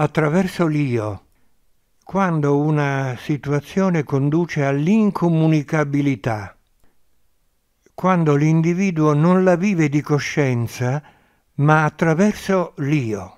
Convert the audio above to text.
attraverso l'io. Quando una situazione conduce all'incomunicabilità, quando l'individuo non la vive di coscienza, ma attraverso l'io.